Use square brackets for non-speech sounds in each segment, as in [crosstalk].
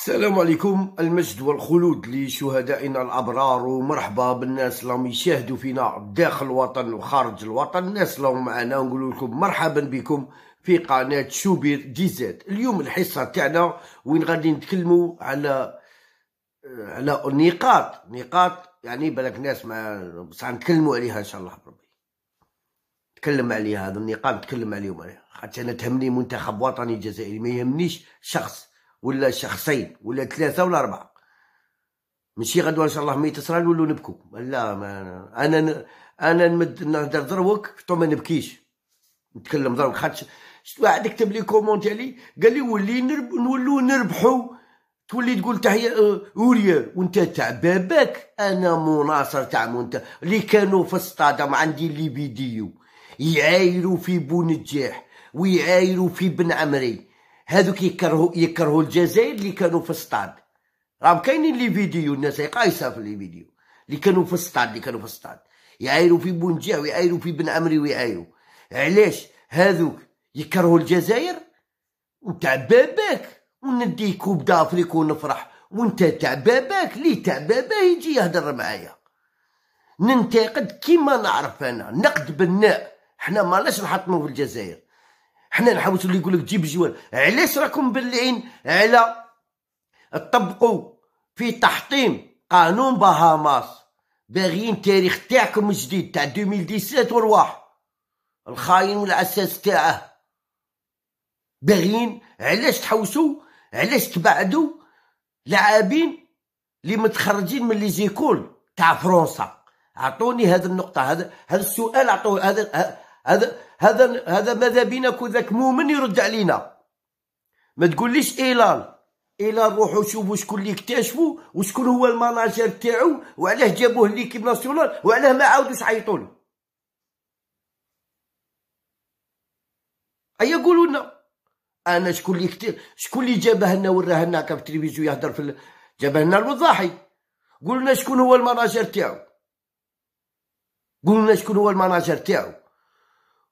السلام عليكم المجد والخلود لشهدائنا الابرار ومرحبا بالناس اللي راهم يشاهدوا فينا داخل الوطن وخارج الوطن الناس اللي راهم معنا نقول لكم مرحبا بكم في قناه شوبير ديزات اليوم الحصه تاعنا وين غادي نتكلموا على على نقاط نقاط يعني بالك ناس ما بصح نتكلموا عليها ان شاء الله بربي نتكلم عليها هذا النقاط نتكلم عليهم عليها حتى انا تهمني منتخب وطني جزائري ما يهمنيش شخص ولا شخصين ولا ثلاثه ولا اربعه ماشي غدوه ان شاء الله ميت تصرى ولو نبكو لا ما انا انا, أنا نمد نهدر دروك حتى ما نبكيش نتكلم ضروك خاطر شفت واحد كتب لي كومونت علي قال لي ولي نرب نولو نربحو تولي تقول تحيا آه، اوريا وانت تاع باباك انا مناصر تاع منت اللي كانوا في الصطادم عندي اللي بيديو يعايروا في بو نجاح ويعايروا في بن عمري هادوك يكرهوا يكرهوا الجزائر اللي كانوا في الصطاد راهم كاينين لي فيديو الناس قايصه في لي فيديو اللي كانوا في الصطاد اللي كانوا في الصطاد يعايروا في بونجيع ويعايروا في بن عمري ويعايروا علاش هادوك يكرهوا الجزائر باباك وندي كوب دافريك ونفرح وانت باباك لي تعبابه يجي يهضر معايا ننتقد كيما نعرف انا نقد بناء حنا مالاش نحطمو في الجزائر حنا نحاوتو اللي يقول لك جيب جوال علاش راكم بالعين على تطبقوا في تحطيم قانون باهاماس باغيين تاريخ تاعكم الجديد تاع 2017 ورواح الخاين والعساس تاعه باغيين علاش تحوسوا علاش تبعدوا لاعبين اللي متخرجين من لي زيكول تاع فرنسا اعطوني هذه النقطه هذا هذا السؤال اعطوه هذا هذا هذا هذا ماذا بينك وذاك مؤمن يرد علينا ما تقوليش ايلان ايلان روحوا شوفوا شكون اللي اكتشفوا وشكون هو المناجر تاعو وعلاه جابوه ليكيب ناسيونال وعلاه ما عاودوش عيطوا ايا قولوا لنا انا شكون اللي كتير شكون اللي جابه لنا وراه لنا في التلفزيون يهضر في جابه لنا الوضاحي قولوا لنا شكون هو المناجر تاعو قولوا لنا شكون هو المناجر تاعو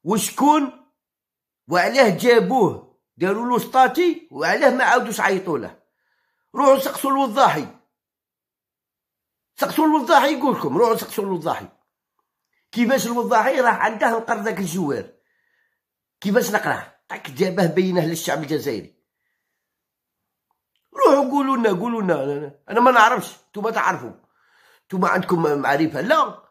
وشكون وعلاه جابوه داروا له سطاتي وعلاه ما عاودوش عيطوا له روحوا سقسوا الوضاحي سقسوا الوضاحي يقول لكم روحوا سقسوا الوضاحي كيفاش الوضاحي راه عنده نقر ذاك الجوار كيفاش نقراه تاك جابه بينه للشعب الجزائري روحوا قولوا لنا قولوا لنا انا ما نعرفش نتوما تعرفوا نتوما عندكم معرفه لا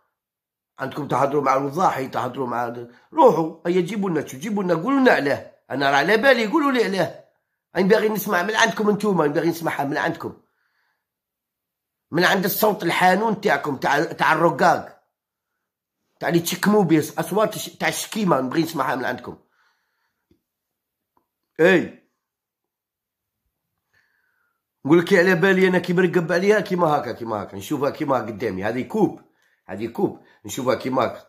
عندكم تحضروا مع الوضاحي تحضروا مع روحوا هيا جيبوا لنا شو جيبوا لنا قولوا لنا علاه انا راه على بالي قولوا لي علاه انا باغي نسمع من عندكم انتوما باغي نسمعها من عندكم من عند الصوت الحانون تاعكم تاع تاع الرقاق تاع اللي تشكموا به اصوات تاع الشكيمه نبغي نسمعها من عندكم اي نقول لك على بالي انا كي برقب عليها كيما هكا كيما هكا نشوفها كيما قدامي هذه كوب هذه كوب نشوفها كيما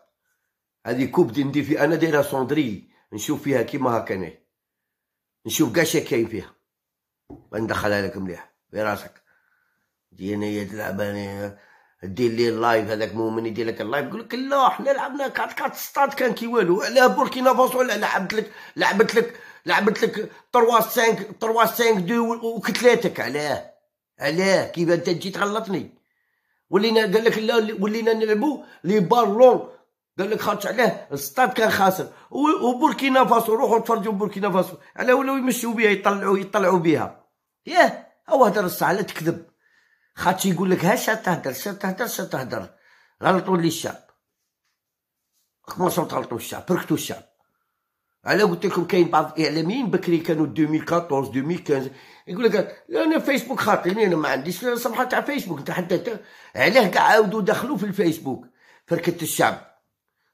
هذه كوب دي ندير فيها انا دايره سوندري نشوف فيها كيما هكا انا نشوف كاع كاين فيها ندخلها لك مليح راسك تجي هنايا تلعب دير لي اللايف هذاك مؤمن يدير لك اللايف يقول لك لا حنا لعبنا كات كات ستات كان كي والو على بوركينا فاسو لعبت لك لعبت لك لعبت لك 3 5 3 5 2 وكتلاتك علاه علاه كيف انت تجي تغلطني ولينا قال لك لا ولينا نلعبوا لي بالون قال لك خاطش عليه الستاد كان خاسر وبوركينا فاسو روحوا تفرجوا بوركينا فاسو على ولاو يمشوا بها يطلعوا يطلعوا بها ياه هو هدر الساعه لا تكذب خاطش يقول لك ها شات تهدر شات تهدر شات تهدر غلطوا لي الشعب خمسة صوت غلطوا الشعب بركتوا الشعب على قلت لكم كاين بعض الاعلاميين بكري كانوا 2014 2015 يقول لك لا انا فيسبوك خاطيني انا ما عنديش صفحه تاع فيسبوك انت حتى علاه كاع عاودوا دخلوا في الفيسبوك فركه الشعب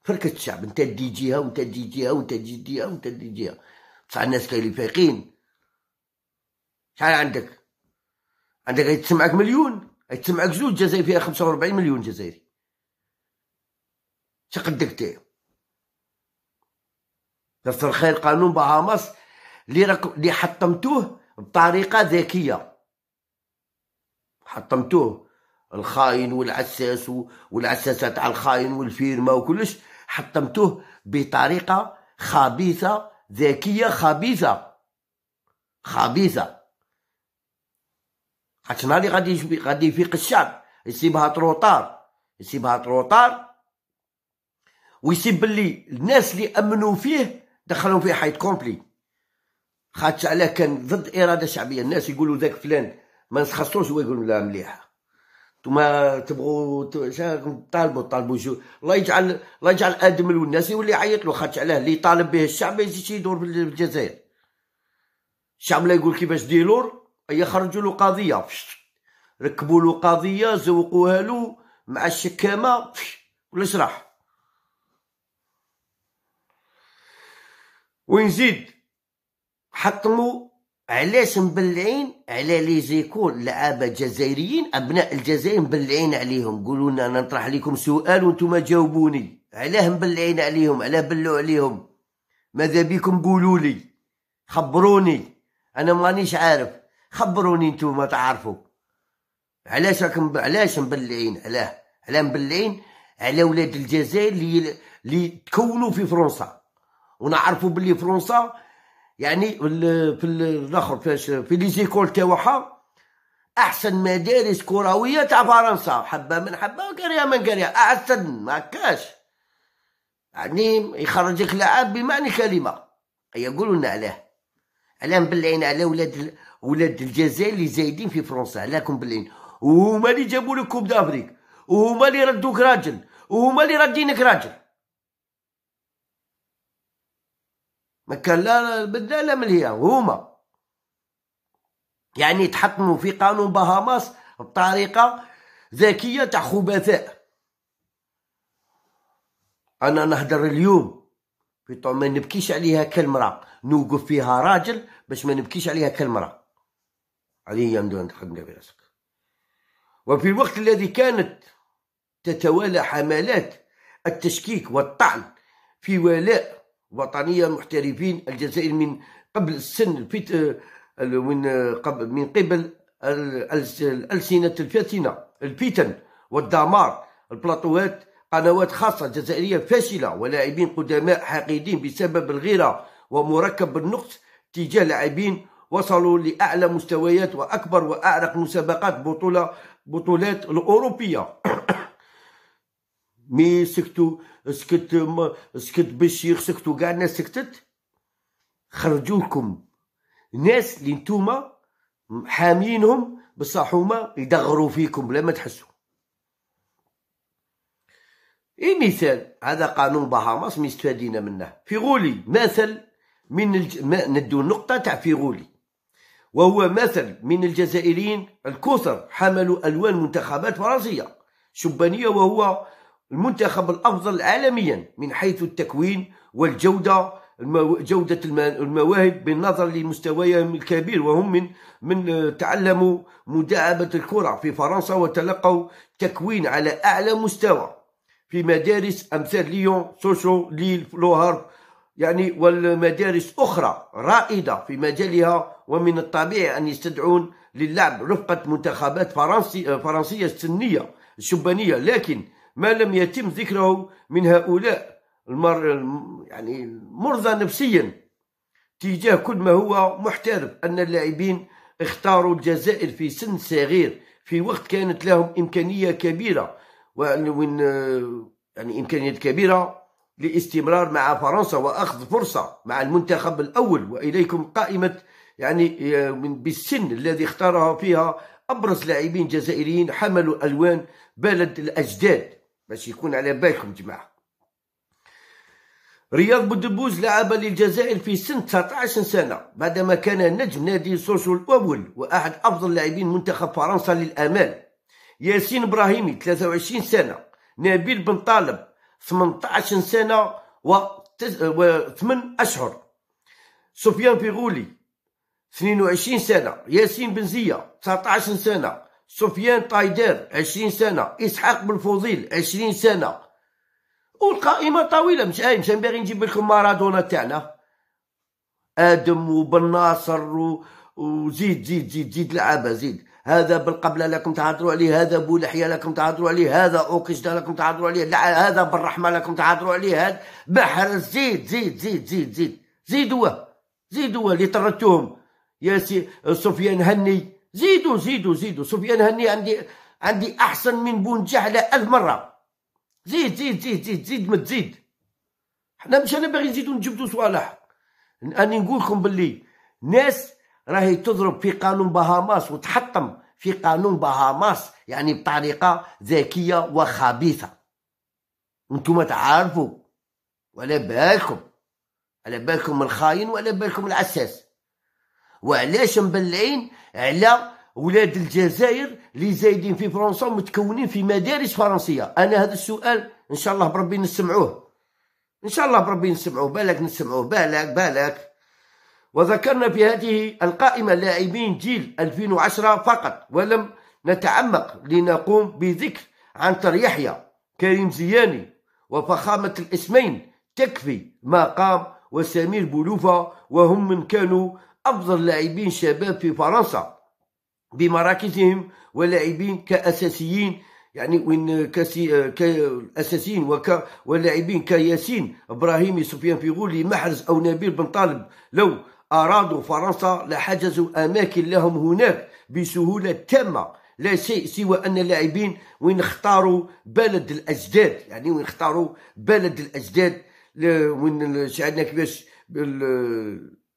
فركه الشعب انت دي جهه وانت دي جهه وانت دي جهه وانت دي جهه بصح الناس كاين فايقين شحال عندك عندك تسمعك مليون تسمعك زوج جزائر فيها 45 مليون جزائري شقدك انت دفتر الخير قانون بهامس اللي راك اللي حطمتوه بطريقه ذكيه حطمتوه الخاين والعساس والعساسه تاع الخاين والفيرما وكلش حطمتوه بطريقه خبيثه ذكيه خبيثه خبيثه حتى نهار غادي غادي يفيق الشعب يسيبها تروطار يسيبها تروطار ويسيب اللي الناس اللي امنوا فيه دخلهم في حيط كومبلي خاطش علاه كان ضد اراده شعبيه الناس يقولوا ذاك فلان ما نسخصوش هو يقول لا مليحه ثم تبغوا طالبوا طالبوا جو الله يجعل الله يجعل ادم والناس يولي يعيط له خاطش علاه اللي يطالب به الشعب ما يزيدش يدور بالجزائر الشعب لا يقول كيفاش ديلور خرجوا له قضيه ركبوا له قضيه زوقوها له مع الشكامه ولا شرح ونزيد حطموا علاش مبلعين على لي زيكول لعابه جزائريين ابناء الجزائر مبلعين عليهم قولوا لنا انا نطرح لكم سؤال وانتم جاوبوني علاه مبلعين عليهم علاه بلعوا عليهم ماذا بكم قولوا لي خبروني انا مانيش عارف خبروني انتم تعرفوا علاش راكم علاش مبلعين علاه علاه مبلعين على ولاد الجزائر اللي اللي تكونوا في فرنسا ونعرفوا باللي فرنسا يعني في الاخر في لي زيكول تاعها احسن مدارس كرويه تاع فرنسا حبه من حبه وكريا من كريا احسن ما كاش يعني يخرجك لعاب بمعنى كلمه يقولوا لنا علاه علاه مبلعين على ولاد ولاد الجزائر اللي زايدين في فرنسا علاكم مبلعين وهما اللي جابوا لك كوب دافريك وهما اللي ردوك راجل وهما اللي رادينك راجل ما كان لا البدله لا هما يعني تحكموا في قانون بهاماس بطريقه ذكيه تاع خبثاء انا نهدر اليوم في طول ما نبكيش عليها كالمراه نوقف فيها راجل باش ما نبكيش عليها كالمراه علي ان تخدم براسك وفي الوقت الذي كانت تتوالى حملات التشكيك والطعن في ولاء وطنيه محترفين الجزائر من قبل السن الفت... من قبل من قبل الالسنه الفاتنه الفتن والدمار البلاطوات قنوات خاصة جزائرية فاشلة ولاعبين قدماء حاقدين بسبب الغيرة ومركب النقص تجاه لاعبين وصلوا لأعلى مستويات وأكبر وأعرق مسابقات بطولة بطولات الأوروبية [clears throat] مي سكتوا سكت سكت بالشيخ سكتوا كاع الناس سكتت خرجوكم ناس اللي نتوما حامينهم بصح هما يدغروا فيكم بلا ما تحسوا اي مثال هذا قانون بهاماس مستفادين منه في غولي مثل من الج... ندو نقطة تاع في غولي وهو مثل من الجزائريين الكثر حملوا ألوان منتخبات فرنسية شبانية وهو المنتخب الأفضل عالميا من حيث التكوين والجودة جودة المواهب بالنظر لمستواهم الكبير وهم من من تعلموا مداعبة الكرة في فرنسا وتلقوا تكوين على أعلى مستوى في مدارس أمثال ليون سوشو ليل لوهار يعني والمدارس أخرى رائدة في مجالها ومن الطبيعي أن يستدعون للعب رفقة منتخبات فرنسي فرنسية السنية الشبانية لكن ما لم يتم ذكره من هؤلاء المر يعني المرضى نفسيا تجاه كل ما هو محترف أن اللاعبين اختاروا الجزائر في سن صغير في وقت كانت لهم إمكانية كبيرة وإن يعني إمكانيات كبيرة لاستمرار مع فرنسا وأخذ فرصة مع المنتخب الأول وإليكم قائمة يعني بالسن الذي اختارها فيها أبرز لاعبين جزائريين حملوا ألوان بلد الأجداد باش يكون على بالكم جماعه رياض بودبوز لعب للجزائر في سن 19 سنة بعدما كان نجم نادي سوسو الأول وأحد أفضل لاعبين منتخب فرنسا للأمال ياسين إبراهيمي 23 سنة نبيل بن طالب 18 سنة و 8 أشهر سفيان فيغولي 22 سنة ياسين بن زية 19 سنة سفيان طايدير عشرين سنة إسحاق بالفوزيل عشرين سنة والقائمة طويلة مش أي مش باغي نجيب لكم مارادونا تاعنا آدم وبن ناصر وزيد زيد زيد زيد لعابة زيد هذا بالقبلة لكم تهضروا عليه هذا بولحية لكم تهضروا عليه هذا أوكشتا لكم تهضروا عليه هذا بالرحمة لكم تهضروا عليه هذا بحر زيد زيد زيد زيد زيد زيدوه زيدوه اللي طردتوهم سي سفيان هني زيدوا زيدوا زيدوا سفيان هني عندي عندي احسن من بونجحله ألف مره زيد زيد زيد زيد زيد ما تزيد حنا مش انا باغي نزيدو نجبدو صوالح اني نقول لكم باللي ناس راهي تضرب في قانون بهاماس وتحطم في قانون بهاماس يعني بطريقه ذكيه وخبيثه انتم تعرفوا ولا بالكم على بالكم الخاين ولا بالكم العساس وعلاش مبلعين على ولاد الجزائر اللي زايدين في فرنسا ومتكونين في مدارس فرنسيه انا هذا السؤال ان شاء الله بربي نسمعوه ان شاء الله بربي نسمعوه بالك نسمعوه بالك بالك وذكرنا في هذه القائمه لاعبين جيل 2010 فقط ولم نتعمق لنقوم بذكر عنتر يحيى كريم زياني وفخامه الاسمين تكفي ما قام وسمير بولوفا وهم من كانوا أفضل لاعبين شباب في فرنسا بمراكزهم ولاعبين كأساسيين يعني وين كسي كاساسيين وك ولاعبين كياسين ابراهيمي سفيان فيغولي محرز او نبيل بن طالب لو ارادوا فرنسا لحجزوا اماكن لهم هناك بسهوله تامه لا شيء سوى ان اللاعبين وين اختاروا بلد الاجداد يعني وين اختاروا بلد الاجداد وين شاهدنا كيفاش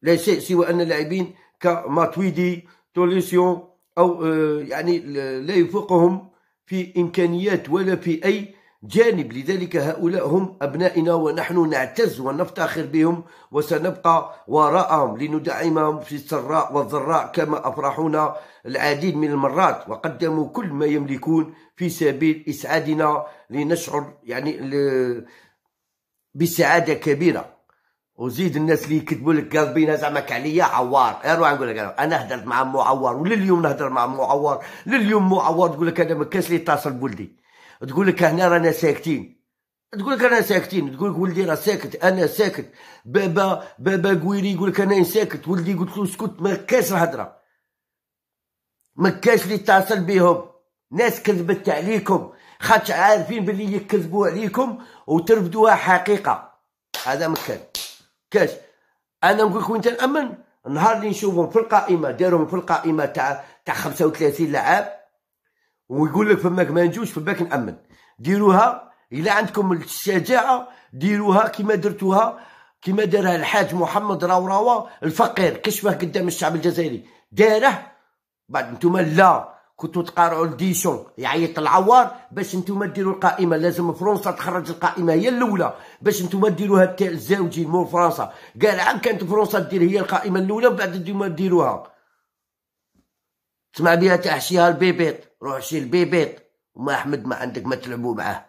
لا شيء سوى أن اللاعبين كماتويدي توليسيون أو آه، يعني لا يفوقهم في إمكانيات ولا في أي جانب لذلك هؤلاء هم أبنائنا ونحن نعتز ونفتخر بهم وسنبقى وراءهم لندعمهم في السراء والضراء كما أفرحونا العديد من المرات وقدموا كل ما يملكون في سبيل إسعادنا لنشعر يعني بسعادة كبيرة وزيد الناس اللي يكتبوا لك كاذبين زعمك عليا عوار اروح نقول لك انا هدرت مع مو عوار ولليوم نهدر مع مو عوار لليوم مو عوار تقول لك انا ما كاش لي يتصل بولدي تقول لك هنا رانا ساكتين تقول لك انا ساكتين تقول لك ولدي راه ساكت انا ساكت بابا بابا قويري يقول لك انا ساكت ولدي قلت له اسكت ما كاش الهضره ما كاش لي يتصل بيهم ناس كذبت عليكم خاطر عارفين باللي يكذبوا عليكم وترفدوها حقيقه هذا مكان كاش انا نقول لك وين الامن النهار اللي نشوفهم في القائمه دارهم في القائمه تاع تاع 35 لاعب ويقول لك فماك ما نجوش فماك نامن ديروها الا عندكم الشجاعه ديروها كما درتوها كما دارها الحاج محمد راوراوا الفقير كشفه قدام الشعب الجزائري داره بعد انتم لا كنتو تقارعوا لديشون يعيط العوار باش نتوما ديروا القائمه لازم فرنسا تخرج القائمه هي الاولى باش نتوما ديروا هاد الزوجين مول فرنسا كاع كانت فرنسا دير هي القائمه الاولى بعد نتوما ديروها تسمع بها تاع البيبيط روح شي البيبيط وما احمد ما عندك ما تلعبوا معاه